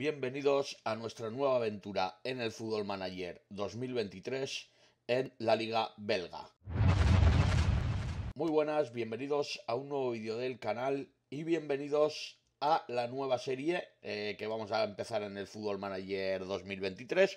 Bienvenidos a nuestra nueva aventura en el Fútbol Manager 2023 en la Liga Belga. Muy buenas, bienvenidos a un nuevo vídeo del canal y bienvenidos a la nueva serie eh, que vamos a empezar en el Fútbol Manager 2023.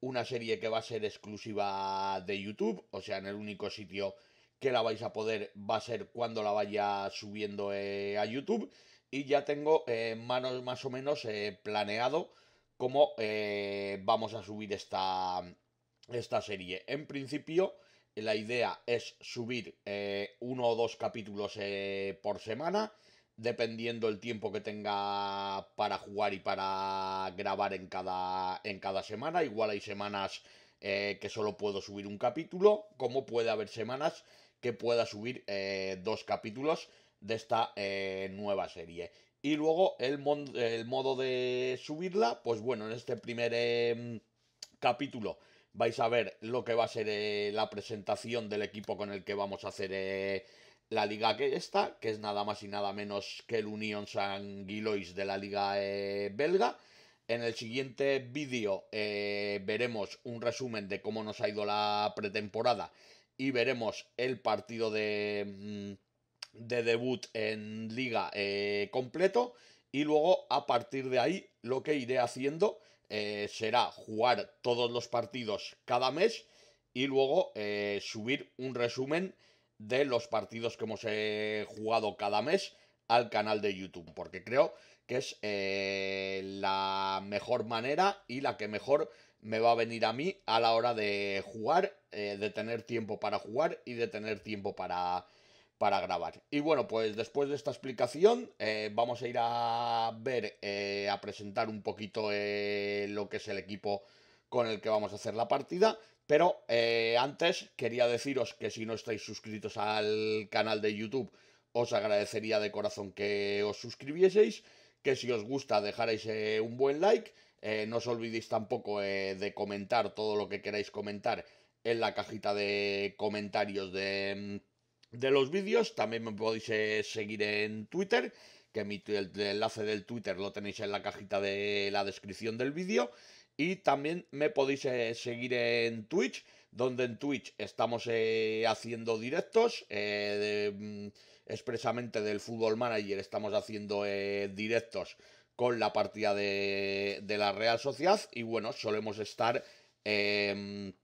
Una serie que va a ser exclusiva de YouTube, o sea, en el único sitio que la vais a poder va a ser cuando la vaya subiendo eh, a YouTube y ya tengo eh, manos más o menos eh, planeado cómo eh, vamos a subir esta, esta serie. En principio, la idea es subir uno o dos capítulos por semana, dependiendo el tiempo que tenga para jugar y para grabar en cada, en cada semana. Igual hay semanas que solo puedo subir un capítulo, como puede haber semanas que pueda subir dos capítulos de esta eh, nueva serie. Y luego el, el, modo de subirla, pues bueno, en este primer em, capítulo vais a ver lo que va a ser eh, la presentación del equipo con el que vamos a hacer eh, la liga que está, que es nada más y nada menos que el Unión sanguilois de la liga belga. En el siguiente vídeo veremos un resumen de cómo nos ha ido la pretemporada y veremos el partido de... Mm, de debut en liga eh, completo y luego a partir de ahí lo que iré haciendo eh, será jugar todos los partidos cada mes y luego eh, subir un resumen de los partidos que hemos jugado cada mes al canal de YouTube, porque creo que es la mejor manera y la que mejor me va a venir a mí a la hora de jugar, de tener tiempo para jugar y de tener tiempo para para grabar. Y bueno, pues después de esta explicación eh, vamos a ir a ver, eh, a presentar un poquito eh, lo que es el equipo con el que vamos a hacer la partida. Pero antes quería deciros que si no estáis suscritos al canal de YouTube, os agradecería de corazón que os suscribieseis, que si os gusta dejarais un buen like. no os olvidéis tampoco de comentar todo lo que queráis comentar en la cajita de comentarios de mm, de los vídeos. También me podéis eh, seguir en Twitter, que mi, el, enlace del Twitter lo tenéis en la cajita de la descripción del vídeo. Y también me podéis eh, seguir en Twitch, donde en Twitch estamos eh, haciendo directos. Mm, expresamente del Fútbol Manager estamos haciendo directos con la partida de, de, la Real Sociedad. Y bueno, solemos estar em,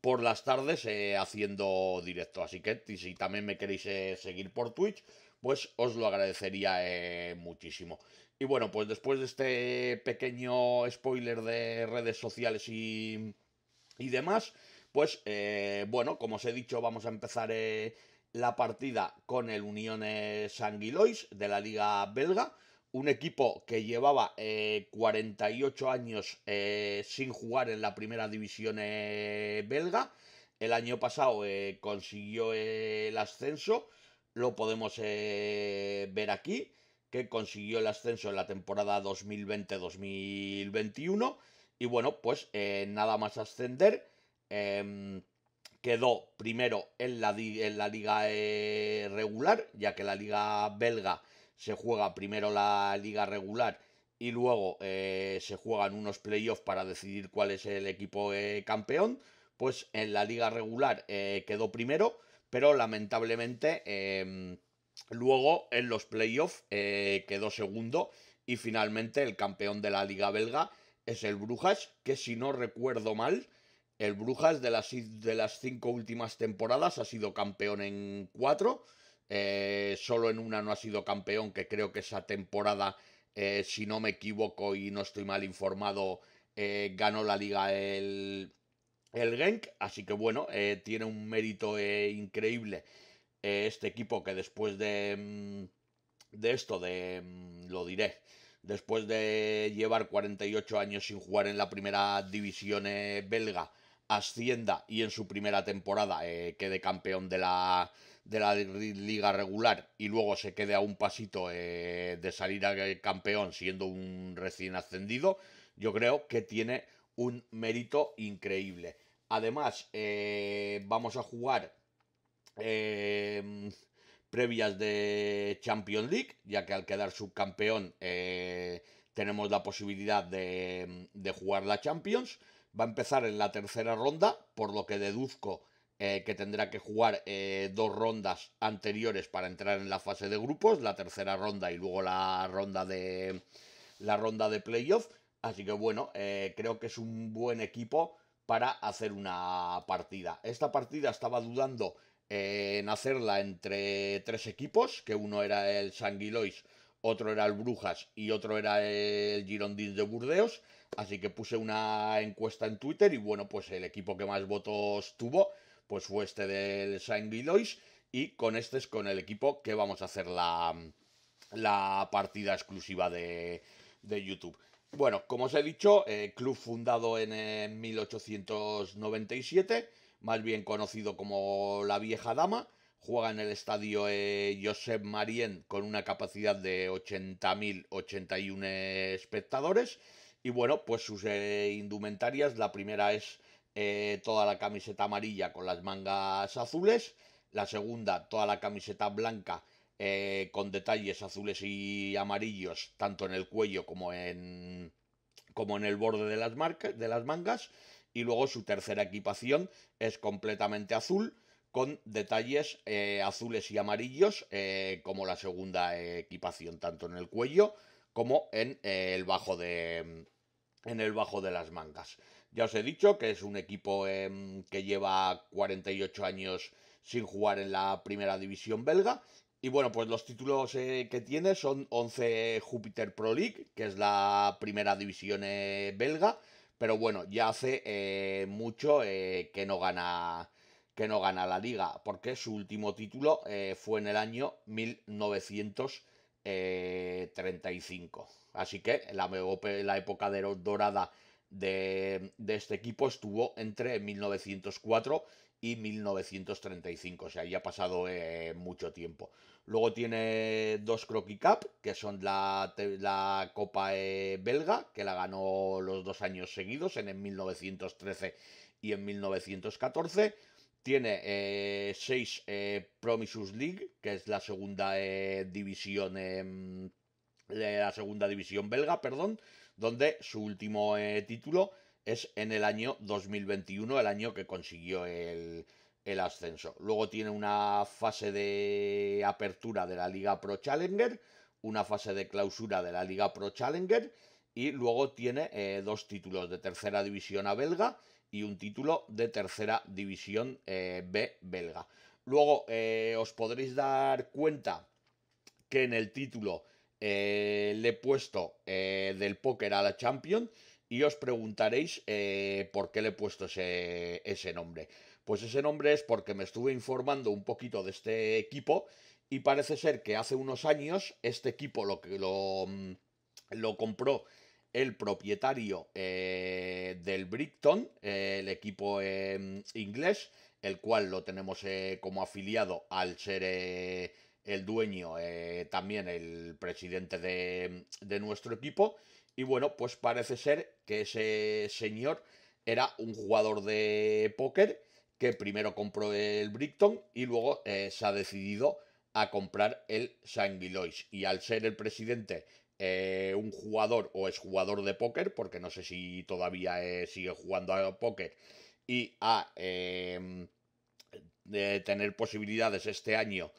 por las tardes eh, haciendo directo. Así que si también me queréis eh, seguir por Twitch, pues os lo agradecería eh, muchísimo. Y bueno, pues después de este pequeño spoiler de redes sociales y, demás, pues bueno, como os he dicho, vamos a empezar la partida con el Uniones Sanguilois de la Liga Belga un equipo que llevaba 48 eh, años eh, sin jugar en la primera división eh, belga. El año pasado consiguió el ascenso, lo podemos ver aquí, que consiguió el ascenso en la temporada 2020-2021. Y bueno, pues nada más ascender. Em, quedó primero en en la liga regular, ya que la liga belga se juega primero la liga regular y luego eh, se juegan unos playoffs para decidir cuál es el equipo eh, campeón, pues en la liga regular eh, quedó primero, pero lamentablemente em, luego en los playoffs quedó segundo y finalmente el campeón de la liga belga es el Brujas, que si no recuerdo mal, el Brujas de las, de las cinco últimas temporadas ha sido campeón en cuatro. Eh, solo en una no ha sido campeón, que creo que esa temporada, eh, si no me equivoco y no estoy mal informado, eh, ganó la liga el, el Genk, así que bueno, tiene un mérito increíble este equipo que después de, mm, de esto, de, mm, lo diré, después de llevar 48 años sin jugar en la primera división belga, ascienda y en su primera temporada quede campeón de la, de la liga regular y luego se quede a un pasito eh, de salir al eh, campeón siendo un recién ascendido, yo creo que tiene un mérito increíble. Además, eh, vamos a jugar previas de Champions League, ya que al quedar subcampeón tenemos la posibilidad de jugar la Champions. Va a empezar en la tercera ronda, por lo que deduzco eh, que tendrá que jugar eh, dos rondas anteriores para entrar en la fase de grupos, la tercera ronda y luego la ronda de la ronda de playoff. Así que bueno, eh, creo que es un buen equipo para hacer una partida. Esta partida estaba dudando en hacerla entre tres equipos, que uno era el Sanguilois, otro era el Brujas y otro era el Girondins de Burdeos. Así que puse una encuesta en Twitter y bueno, pues el equipo que más votos tuvo pues fue este del Saint-Gillois y con este es con el equipo que vamos a hacer la, partida exclusiva de, YouTube. Bueno, como os he dicho, eh, club fundado en 1897, más bien conocido como la vieja dama, juega en el estadio Joseph Josep Marien con una capacidad de 80.081 espectadores y bueno, pues sus eh, indumentarias, la primera es eh, toda la camiseta amarilla con las mangas azules, la segunda toda la camiseta blanca eh, con detalles azules y amarillos tanto en el cuello como en, como en el borde de las, mangas y luego su tercera equipación es completamente azul con detalles eh, azules y amarillos como la segunda equipación tanto en el cuello como en el bajo en el bajo de las mangas ya os he dicho que es un equipo em, que lleva 48 años sin jugar en la primera división belga. Y bueno, pues los títulos eh, que tiene son 11 Júpiter Pro League, que es la primera división eh, belga. Pero bueno, ya hace eh, mucho que no gana que no gana la liga, porque su último título fue en el año 1935. Así que la, la época de dorada de, este equipo estuvo entre 1904 y 1935, o sea, ya ha pasado eh, mucho tiempo. Luego tiene dos Croquis Cup, que son la, Copa eh, belga, que la ganó los dos años seguidos, en 1913 y en 1914. Tiene eh, seis Promisus League, que es la segunda división, em, la segunda división belga, perdón donde su último eh, título es en el año 2021, el año que consiguió el, ascenso. Luego tiene una fase de apertura de la Liga Pro Challenger, una fase de clausura de la Liga Pro Challenger y luego tiene eh, dos títulos de tercera división a belga y un título de tercera división eh, B belga. Luego os podréis dar cuenta que en el título eh, le he puesto eh, del póker a la Champion y os preguntaréis eh, por qué le he puesto ese, nombre. Pues ese nombre es porque me estuve informando un poquito de este equipo y parece ser que hace unos años este equipo lo, mm, lo, compró el propietario del Brickton, el equipo inglés, el cual lo tenemos como afiliado al ser el dueño, eh, también el presidente de, nuestro equipo. Y bueno, pues parece ser que ese señor era un jugador de póker que primero compró el Brickton y luego eh, se ha decidido a comprar el Sanguilois. Y al ser el presidente eh, un jugador o es jugador de póker, porque no sé si todavía sigue jugando a póker, y a em, tener posibilidades este año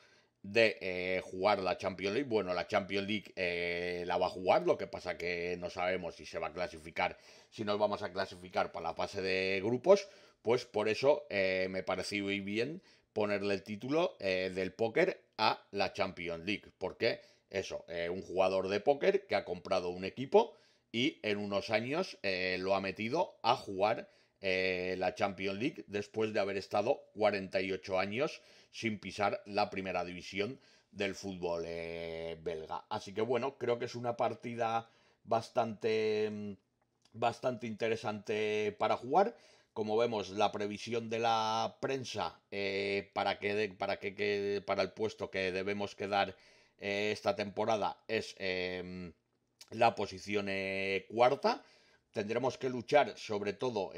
de eh, jugar la Champions League. Bueno, la Champions League eh, la va a jugar, lo que pasa que no sabemos si se va a clasificar, si nos vamos a clasificar para la fase de grupos, pues por eso eh, me pareció muy bien ponerle el título del póker a la Champions League, porque eso, un jugador de póker que ha comprado un equipo y en unos años lo ha metido a jugar la Champions League después de haber estado 48 años sin pisar la primera división del fútbol eh, belga. Así que bueno, creo que es una partida bastante, mm, bastante interesante para jugar. Como vemos, la previsión de la prensa eh, para, que para, que, para el puesto que debemos quedar eh, esta temporada es em, la posición cuarta. Tendremos que luchar sobre todo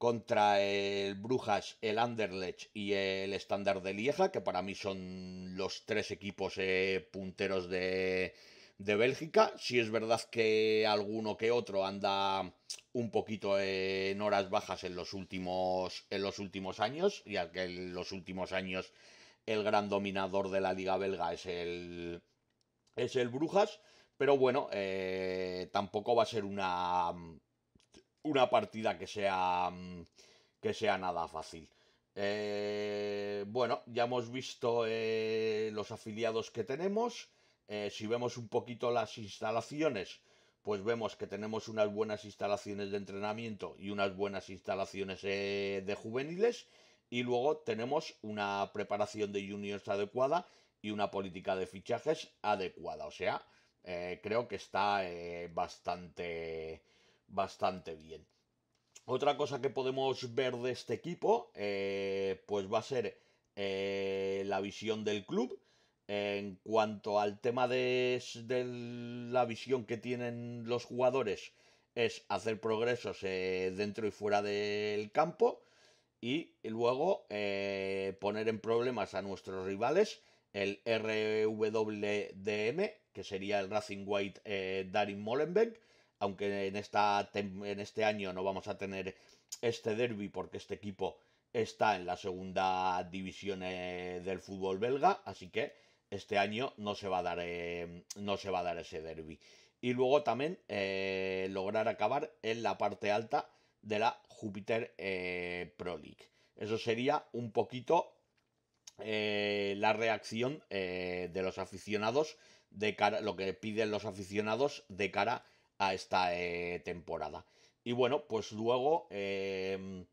contra el Brujas, el Anderlecht y el Standard de Lieja, que para mí son los tres equipos eh, punteros de, de Bélgica. Si es verdad que alguno que otro anda un poquito en horas bajas en los últimos, en los últimos años, ya que en los últimos años el gran dominador de la liga belga es el, es el Brujas, pero bueno, eh, tampoco va a ser una una partida que sea, mm, que sea nada fácil. Eh, bueno, ya hemos visto eh, los afiliados que tenemos. Eh, si vemos un poquito las instalaciones, pues vemos que tenemos unas buenas instalaciones de entrenamiento y unas buenas instalaciones de juveniles. Y luego tenemos una preparación de juniors adecuada y una política de fichajes adecuada. O sea, creo que está bastante bastante bien. Otra cosa que podemos ver de este equipo, eh, pues va a ser eh, la visión del club. En cuanto al tema de, la visión que tienen los jugadores, es hacer progresos eh, dentro y fuera del campo y luego poner en problemas a nuestros rivales el RWDM, que sería el Racing White Darin Molenbeek, aunque en, esta, en este año no vamos a tener este derby porque este equipo está en la segunda división eh, del fútbol belga, así que este año no se va a dar, eh, no se va a dar ese derby. Y luego también eh, lograr acabar en la parte alta de la Júpiter Pro League. Eso sería un poquito la reacción de los aficionados de lo que piden los aficionados de cara a a esta eh, temporada. Y bueno, pues luego, em,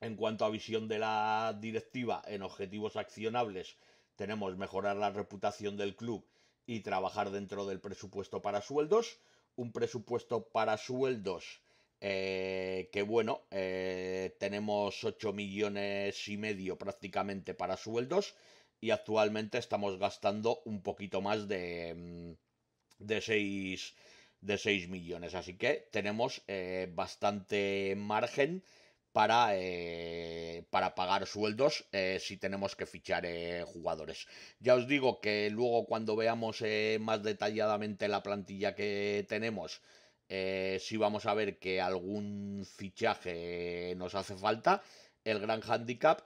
en cuanto a visión de la directiva en objetivos accionables, tenemos mejorar la reputación del club y trabajar dentro del presupuesto para sueldos. Un presupuesto para sueldos eh, que bueno, eh, tenemos 8 millones y medio prácticamente para sueldos y actualmente estamos gastando un poquito más de, mm, de 6 de 6 millones. Así que tenemos eh, bastante margen para, eh, para pagar sueldos eh, si tenemos que fichar jugadores. Ya os digo que luego cuando veamos más detalladamente la plantilla que tenemos, si vamos a ver que algún fichaje nos hace falta. El gran handicap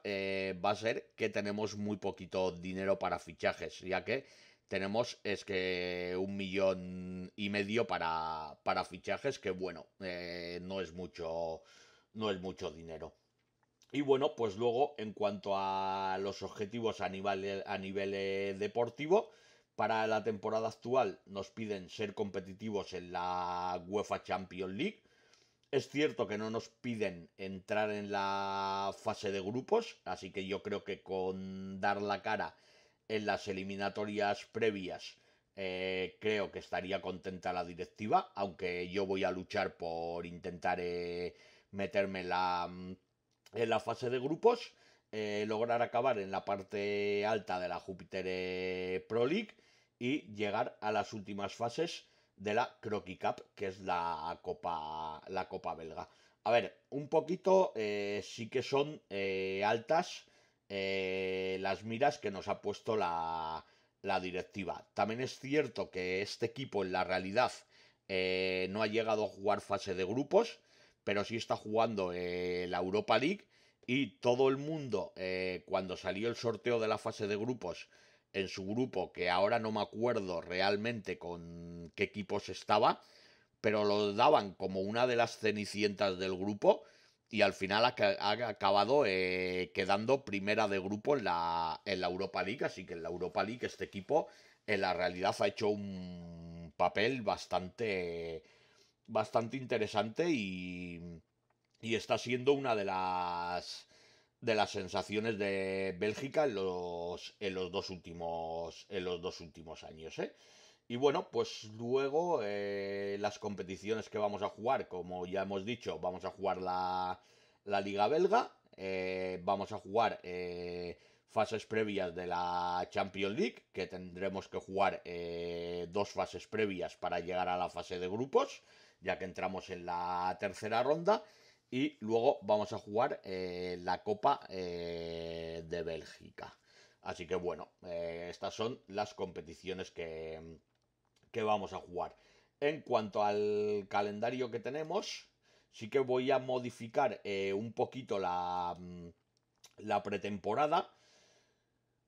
va a ser que tenemos muy poquito dinero para fichajes, ya que tenemos es que un millón y medio para, para fichajes, que bueno, eh, no es mucho, no es mucho dinero. Y bueno, pues luego en cuanto a los objetivos a nivel, a nivel eh, deportivo, para la temporada actual nos piden ser competitivos en la UEFA Champions League. Es cierto que no nos piden entrar en la fase de grupos, así que yo creo que con dar la cara en las eliminatorias previas. Eh, creo que estaría contenta la directiva, aunque yo voy a luchar por intentar eh, meterme en la, mm, en fase de grupos, eh, lograr acabar en la parte alta de la Júpiter Pro League y llegar a las últimas fases de la Croquis Cup, que es la copa, la copa belga. A ver, un poquito sí que son altas eh, las miras que nos ha puesto la, directiva. También es cierto que este equipo en la realidad eh, no ha llegado a jugar fase de grupos, pero sí está jugando eh, la Europa League y todo el mundo cuando salió el sorteo de la fase de grupos en su grupo, que ahora no me acuerdo realmente con qué equipos estaba, pero lo daban como una de las cenicientas del grupo y al final ha, acabado eh, quedando primera de grupo en la, Europa League. Así que en la Europa League este equipo en la realidad ha hecho un papel bastante, bastante interesante y, está siendo una de las de las sensaciones de Bélgica en los, en los dos últimos en los dos últimos años ¿eh? Y bueno, pues luego eh, las competiciones que vamos a jugar, como ya hemos dicho, vamos a jugar la, Liga Belga, eh, vamos a jugar eh, fases previas de la Champions League, que tendremos que jugar dos fases previas para llegar a la fase de grupos, ya que entramos en la tercera ronda, y luego vamos a jugar la Copa de Bélgica. Así que bueno, estas son las competiciones que vamos a jugar. En cuanto al calendario que tenemos, sí que voy a modificar eh, un poquito la, mm, la pretemporada.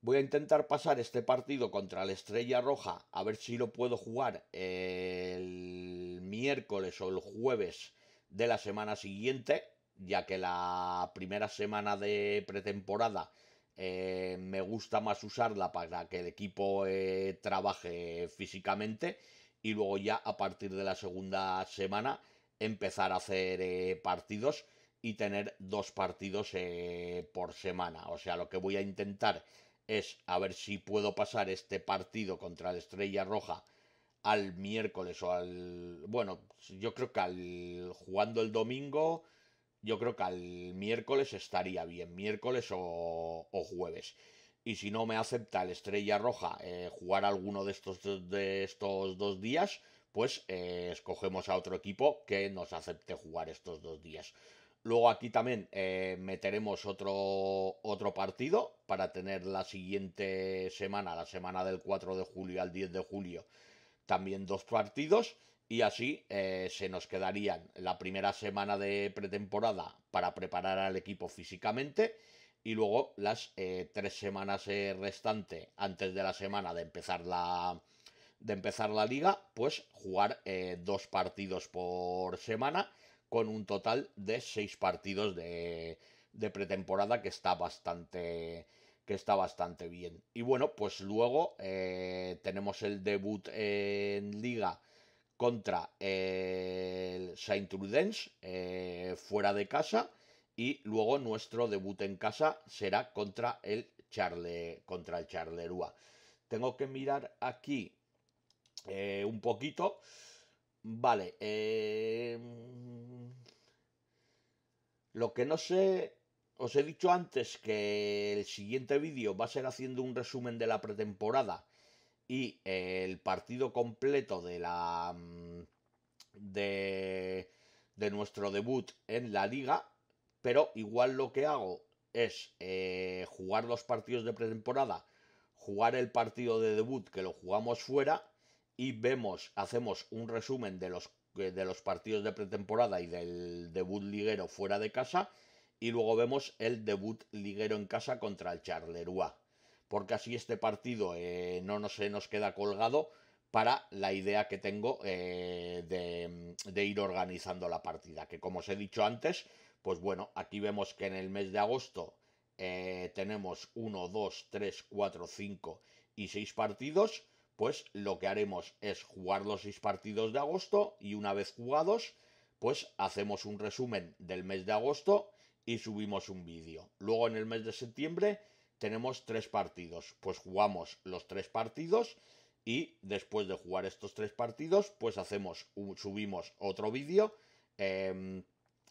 Voy a intentar pasar este partido contra la Estrella Roja, a ver si lo puedo jugar eh, el miércoles o el jueves de la semana siguiente, ya que la primera semana de pretemporada eh, me gusta más usarla para que el equipo eh, trabaje físicamente y luego ya a partir de la segunda semana empezar a hacer eh, partidos y tener dos partidos por semana. O sea, lo que voy a intentar es a ver si puedo pasar este partido contra la Estrella Roja al miércoles o al... Bueno, yo creo que al jugando el domingo yo creo que al miércoles estaría bien, miércoles o, jueves. Y si no me acepta el Estrella Roja eh, jugar alguno de estos, de estos dos días, pues eh, escogemos a otro equipo que nos acepte jugar estos dos días. Luego aquí también eh, meteremos otro, otro partido para tener la siguiente semana, la semana del 4 de julio al 10 de julio, también dos partidos. Y así eh, se nos quedarían la primera semana de pretemporada para preparar al equipo físicamente y luego las eh, tres semanas eh, restantes antes de la semana de empezar la, de empezar la liga, pues jugar dos partidos por semana con un total de seis partidos de, de pretemporada que está bastante que está bastante bien. Y bueno, pues luego tenemos el debut en liga contra eh, el Saint Truden's eh, fuera de casa y luego nuestro debut en casa será contra el Charle contra el Charleroi. Tengo que mirar aquí eh, un poquito. Vale. lo que no sé, os he dicho antes que el siguiente vídeo va a ser haciendo un resumen de la pretemporada y el partido completo de la mm, de, nuestro debut en la liga pero igual lo que hago es eh, jugar los partidos de pretemporada jugar el partido de debut que lo jugamos fuera y vemos hacemos un resumen de los eh, de los partidos de pretemporada y del debut liguero fuera de casa y luego vemos el debut liguero en casa contra el Charleroi porque así este partido eh, no, se nos queda colgado para la idea que tengo eh, de, ir organizando la partida. Que como os he dicho antes, pues bueno, aquí vemos que en el mes de agosto eh, tenemos 1, 2, 3, 4, 5 y 6 partidos. Pues lo que haremos es jugar los 6 partidos de agosto y una vez jugados, pues hacemos un resumen del mes de agosto y subimos un vídeo. Luego en el mes de septiembre tenemos tres partidos. Pues jugamos los tres partidos y después de jugar estos tres partidos, pues hacemos, subimos otro vídeo em,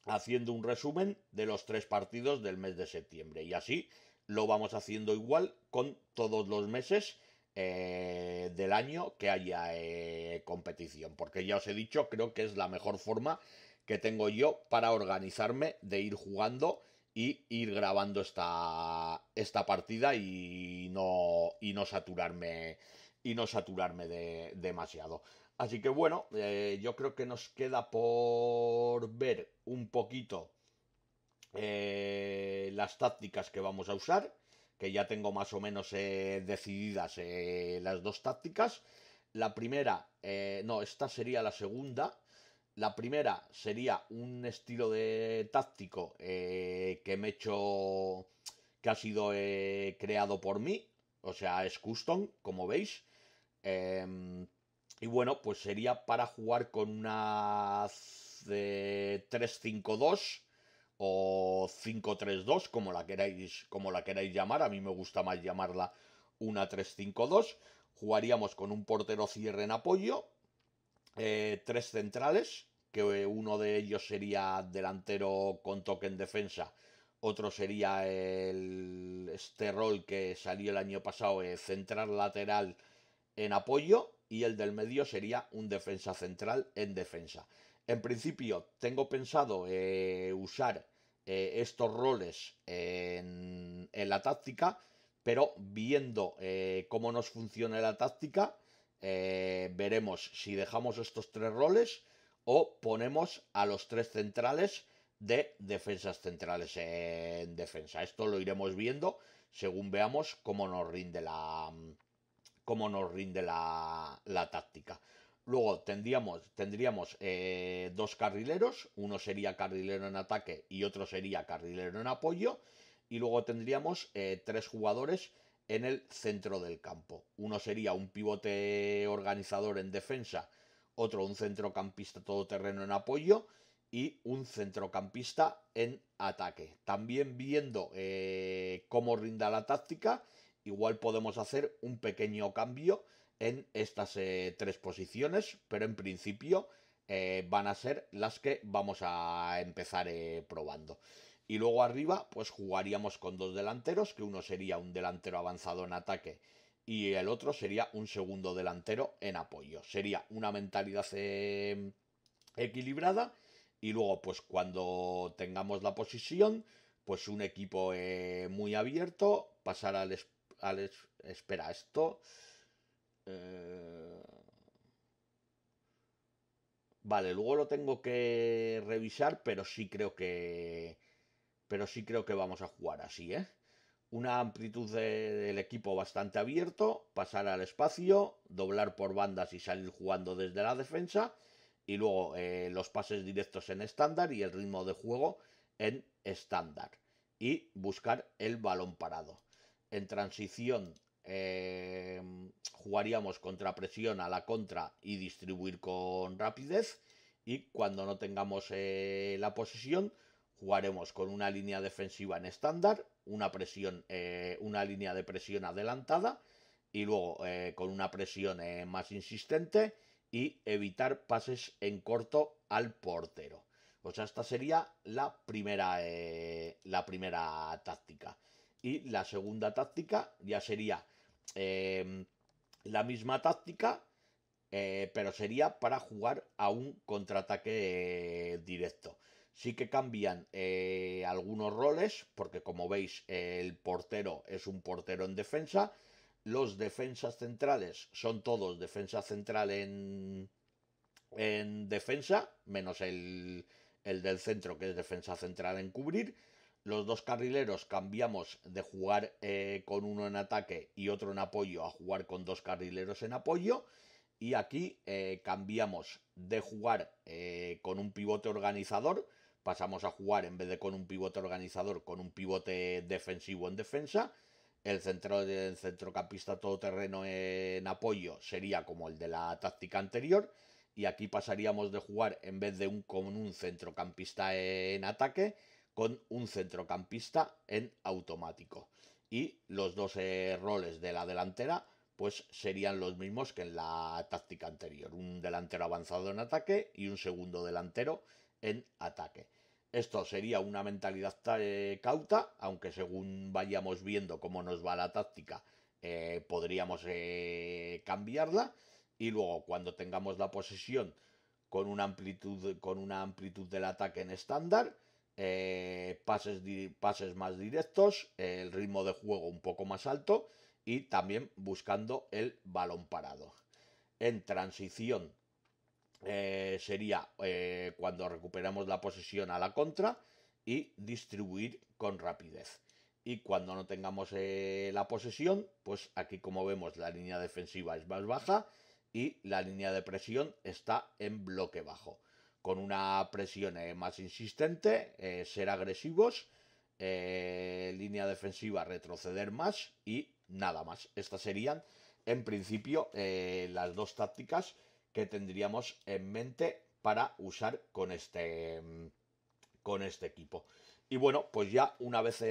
haciendo un resumen de los tres partidos del mes de septiembre. Y así lo vamos haciendo igual con todos los meses. Eh, del año que haya eh, competición porque ya os he dicho creo que es la mejor forma que tengo yo para organizarme de ir jugando y ir grabando esta, esta partida y no, no saturarme, y no saturarme de, demasiado. Así que bueno, eh, yo creo que nos queda por ver un poquito eh, las tácticas que vamos a usar, que ya tengo más o menos eh, decididas las dos tácticas. La primera, no, esta sería la segunda. La primera sería un estilo de táctico eh, que me he hecho, que ha sido eh, creado por mí, o sea, es custom, como veis. Em, y bueno, pues sería para jugar con una 3-5-2 o 5-3-2, como la queráis, como la llamar. A mí me gusta más llamarla una 3-5-2. Jugaríamos con un portero cierre en apoyo, eh, tres centrales, uno de ellos sería delantero con toque en defensa, otro sería el, este rol que salió el año pasado, eh, central lateral en apoyo, y el del medio sería un defensa central en defensa. En principio, tengo pensado eh, usar eh, estos roles en la táctica, pero viendo cómo nos funciona la táctica, veremos si dejamos estos tres roles o ponemos a los tres centrales de defensas centrales en defensa. Esto lo iremos viendo según veamos cómo nos rinde la cómo nos rinde la, táctica. Luego tendríamos, tendríamos eh, dos carrileros, uno sería carrilero en ataque y otro sería carrilero en apoyo, y luego tendríamos eh, tres jugadores en el centro del campo. Uno sería un pivote organizador en defensa otro un centrocampista todoterreno en apoyo y un centrocampista en ataque. También viendo eh, cómo rinda la táctica, igual podemos hacer un pequeño cambio en estas eh, tres posiciones, pero en principio eh, van a ser las que vamos a empezar probando. Y luego arriba, pues jugaríamos con dos delanteros, que uno sería un delantero avanzado en ataque y el otro sería un segundo delantero en apoyo. Sería una mentalidad em, equilibrada y luego pues cuando tengamos la posición pues un equipo eh, muy abierto pasar al, espera esto eh, vale luego lo tengo que revisar pero sí creo que pero sí creo que vamos a jugar así eh una amplitud del equipo bastante abierto, pasar al espacio, doblar por bandas y salir jugando desde la defensa, y luego eh, los pases directos en estándar y el ritmo de juego en estándar, y buscar el balón parado. En transición em, jugaríamos contra presión a la contra y distribuir con rapidez, y cuando no tengamos eh, la posesión, jugaremos con una línea defensiva en estándar, una presión, eh, una línea de presión adelantada y luego eh, con una presión eh, más insistente y evitar pases en corto al portero. O sea, esta sería la primera, la primera táctica. Y la segunda táctica ya sería em, la misma táctica, pero sería para jugar a un contraataque directo. Sí que cambian eh, algunos roles, porque como veis el portero es un portero en defensa, los defensas centrales son todos defensa central en, en defensa, menos el, del centro que es defensa central en cubrir. Los dos carrileros cambiamos de jugar eh, con uno en ataque y otro en apoyo a jugar con dos carrileros en apoyo. Y aquí eh, cambiamos de jugar con un pivote organizador pasamos a jugar en vez de con un pivote organizador, con un pivote defensivo en defensa. El, centro, el centrocampista todoterreno en apoyo sería como el de la táctica anterior. Y aquí pasaríamos de jugar en vez de un, con un centrocampista en ataque, con un centrocampista en automático. Y los dos roles de la delantera pues serían los mismos que en la táctica anterior. Un delantero avanzado en ataque y un segundo delantero en ataque. Esto sería una mentalidad eh, cauta, aunque según vayamos viendo cómo nos va la táctica, eh, podríamos eh, cambiarla. Y luego, cuando tengamos la posesión con una amplitud, con una amplitud del ataque en estándar, pases, pases más directos, el ritmo de juego un poco más alto y también buscando el balón parado. En transición eh, sería eh, cuando recuperamos la posesión a la contra y distribuir con rapidez. Y cuando no tengamos eh, la posesión, pues aquí como vemos la línea defensiva es más baja y la línea de presión está en bloque bajo. Con una presión más insistente, ser agresivos, línea defensiva retroceder más y nada más. Estas serían en principio las dos tácticas que tendríamos en mente para usar con este, con este equipo. Y bueno, pues ya una vez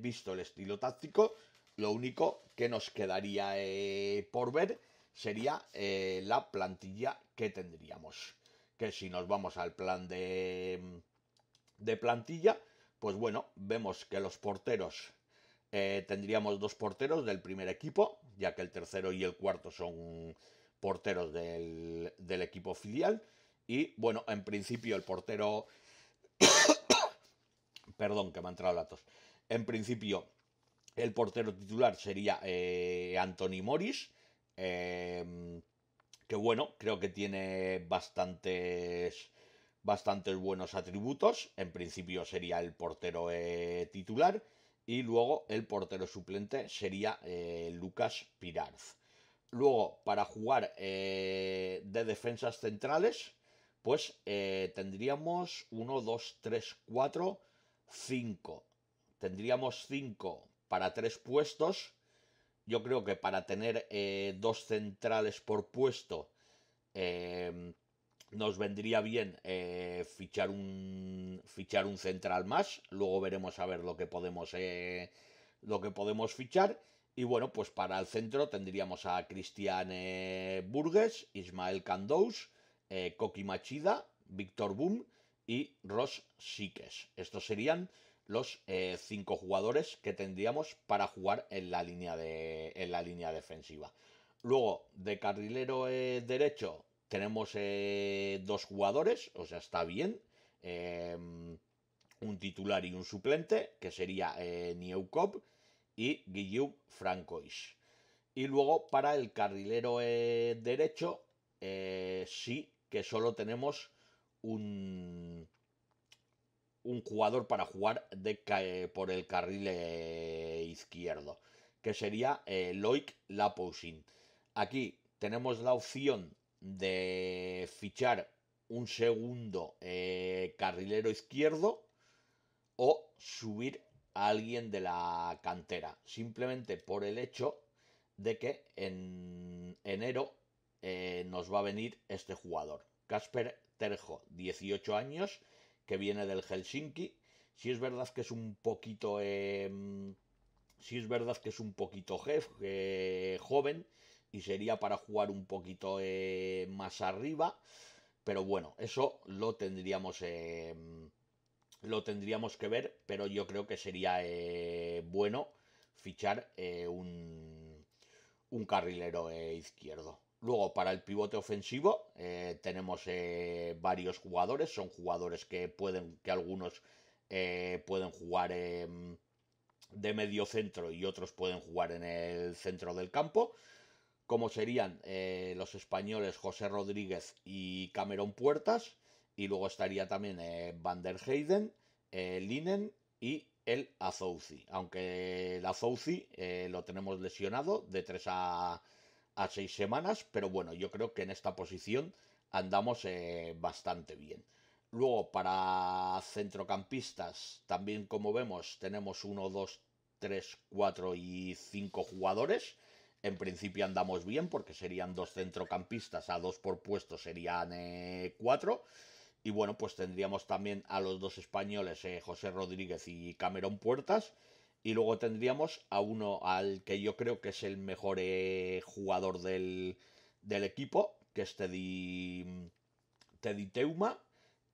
visto el estilo táctico, lo único que nos quedaría eh, por ver sería eh, la plantilla que tendríamos. Que si nos vamos al plan de, plantilla, pues bueno, vemos que los porteros, eh, tendríamos dos porteros del primer equipo, ya que el tercero y el cuarto son porteros del, equipo filial. Y bueno, en principio el portero... Perdón, que me han entrado datos. En principio el portero titular sería eh, Anthony Morris. Em, que bueno, creo que tiene bastantes, bastantes buenos atributos. En principio sería el portero eh, titular y luego el portero suplente sería eh, Lucas Pirarz Luego, para jugar eh, de defensas centrales, pues eh, tendríamos 1, 2, 3, 4, 5. Tendríamos 5 para 3 puestos. Yo creo que para tener eh, dos centrales por puesto em, nos vendría bien eh, fichar, un, fichar un central más. Luego veremos a ver lo que podemos, eh, lo que podemos fichar. Y bueno, pues para el centro tendríamos a Cristian eh, Burgess, Ismael Candous, eh, Koki Machida, Víctor Boom y Ross Sikes. Estos serían los eh, cinco jugadores que tendríamos para jugar en la línea, en la línea defensiva. Luego, de carrilero eh, derecho, tenemos dos jugadores, o sea, está bien. un titular y un suplente, que sería Nieukop y Guillaume Francois. Y luego para el carrilero eh, derecho, eh, sí que solo tenemos un, un jugador para jugar eh, por el carril izquierdo, que sería Loic Lapousin. Aquí tenemos la opción de fichar un segundo carrilero izquierdo o subir alguien de la cantera, simplemente por el hecho de que en enero eh, nos va a venir este jugador, Casper Terjo, 18 años, que viene del Helsinki. Si es verdad que es un poquito... Em, si es verdad que es un poquito Jefe, eh, joven y sería para jugar un poquito eh, más arriba, pero bueno, eso lo tendríamos eh, lo tendríamos que ver, pero yo creo que sería eh, bueno fichar eh, un, carrilero eh, izquierdo. Luego, para el pivote ofensivo, tenemos varios jugadores. Son jugadores que pueden, que algunos pueden jugar em, de medio centro y otros pueden jugar en el centro del campo. Como serían los españoles José Rodríguez y Cameron Puertas. Y luego estaría también eh, Van der Heyden, eh, Linen y el Azouzi. Aunque el Azouzi eh, lo tenemos lesionado de 3 a, 6 semanas, pero bueno, yo creo que en esta posición andamos eh, bastante bien. Luego, para centrocampistas, también como vemos, tenemos 1, 2, 3, 4 y 5 jugadores. En principio andamos bien porque serían dos centrocampistas, a dos por puesto serían 4... Y bueno, pues tendríamos también a los dos españoles, eh, José Rodríguez y Cameron Puertas. Y luego tendríamos a uno al que yo creo que es el mejor eh, jugador del, equipo, que es Teddy, Teuma.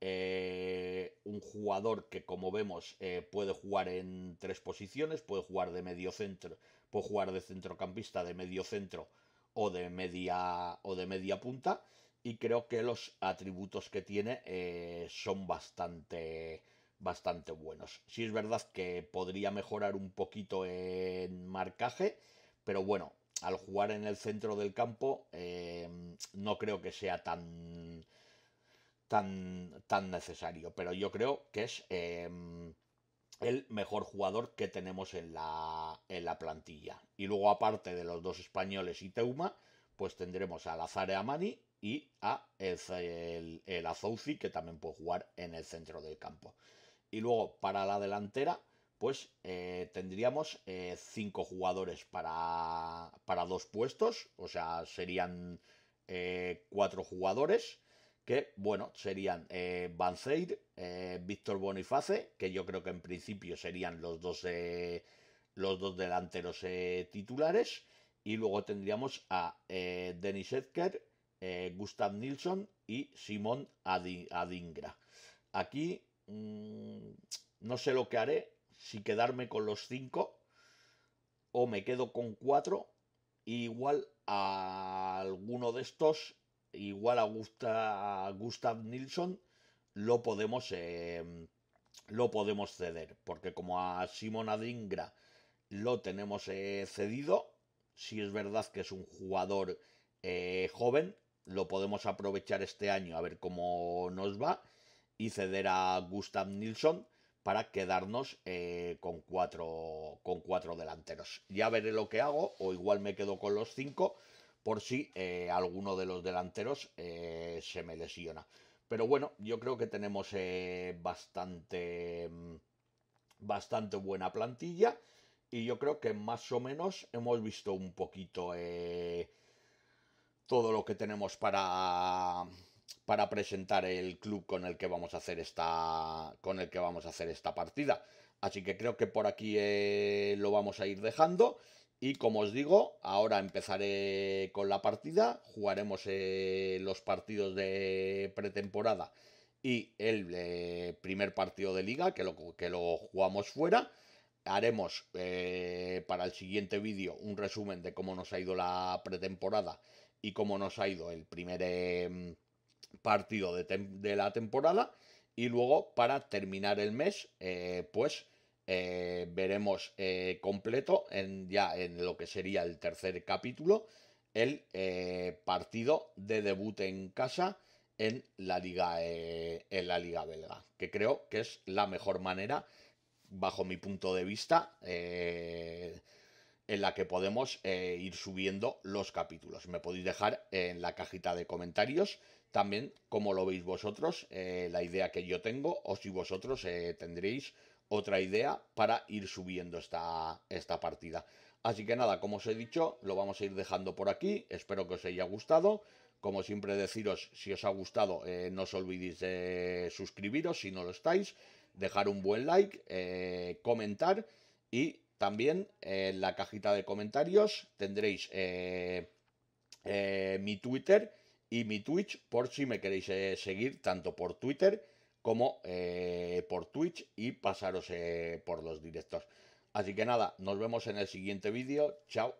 Eh, un jugador que, como vemos, puede jugar en tres posiciones: puede jugar de medio centro, puede jugar de centrocampista, de medio centro o de media, o de media punta y creo que los atributos que tiene eh, son bastante bastante buenos. Sí es verdad que podría mejorar un poquito en marcaje, pero bueno, al jugar en el centro del campo em, no creo que sea tan tan tan necesario, pero yo creo que es em, el mejor jugador que tenemos en la, en la plantilla. Y luego aparte de los dos españoles y Teuma, pues tendremos a Lazare Amani y A el, Azouzi, que también puede jugar en el centro del campo. Y luego para la delantera, pues eh, tendríamos eh, cinco jugadores para, para dos puestos, o sea, serían eh, cuatro jugadores, que bueno, serían Van eh, Víctor Boniface, que yo creo que en principio serían los dos, los dos delanteros titulares, y luego tendríamos a Denis Edgar eh, Gustav Nilsson y Simón Adingra. Aquí mm, no sé lo que haré, si quedarme con los cinco o me quedo con cuatro. Igual a alguno de estos, igual a, Gustav Nilsson, lo podemos, em, lo podemos ceder. Porque como a Simón Adingra lo tenemos eh, cedido, si es verdad que es un jugador eh, joven, lo podemos aprovechar este año a ver cómo nos va y ceder a Gustav Nilsson para quedarnos eh, con, cuatro, con cuatro delanteros. Ya veré lo que hago o igual me quedo con los cinco por si eh, alguno de los delanteros eh, se me lesiona. Pero bueno, yo creo que tenemos bastante, bastante buena plantilla y yo creo que más o menos hemos visto un poquito todo lo que tenemos para para presentar el club con el que vamos a hacer esta con el que vamos a hacer esta partida. Así que creo que por aquí eh, lo vamos a ir dejando y como os digo, ahora empezaré con la partida, jugaremos eh, los partidos de pretemporada y el eh, primer partido de liga que lo que lo jugamos fuera. Haremos para el siguiente vídeo un resumen de cómo nos ha ido la pretemporada y cómo nos ha ido el primer em, partido de, la temporada. Y luego, para terminar el mes, eh, pues eh, veremos eh, completo en, ya en lo que sería el tercer capítulo el partido de debut en casa en la liga en la liga belga que creo que es la mejor manera bajo mi punto de vista en la que podemos eh, ir subiendo los capítulos. Me podéis dejar en la cajita de comentarios también cómo lo veis vosotros, eh, la idea que yo tengo o si vosotros eh, tendréis otra idea para ir subiendo esta, esta partida. Así que nada, como os he dicho, lo vamos a ir dejando por aquí. Espero que os haya gustado. Como siempre deciros, si os ha gustado, no os olvidéis de suscribiros si no lo estáis, dejar un buen like, comentar y también en la cajita de comentarios tendréis eh, eh, mi Twitter y mi Twitch por si me queréis eh, seguir tanto por Twitter como por Twitch y pasaros por los directos. Así que nada, nos vemos en el siguiente vídeo. Chao.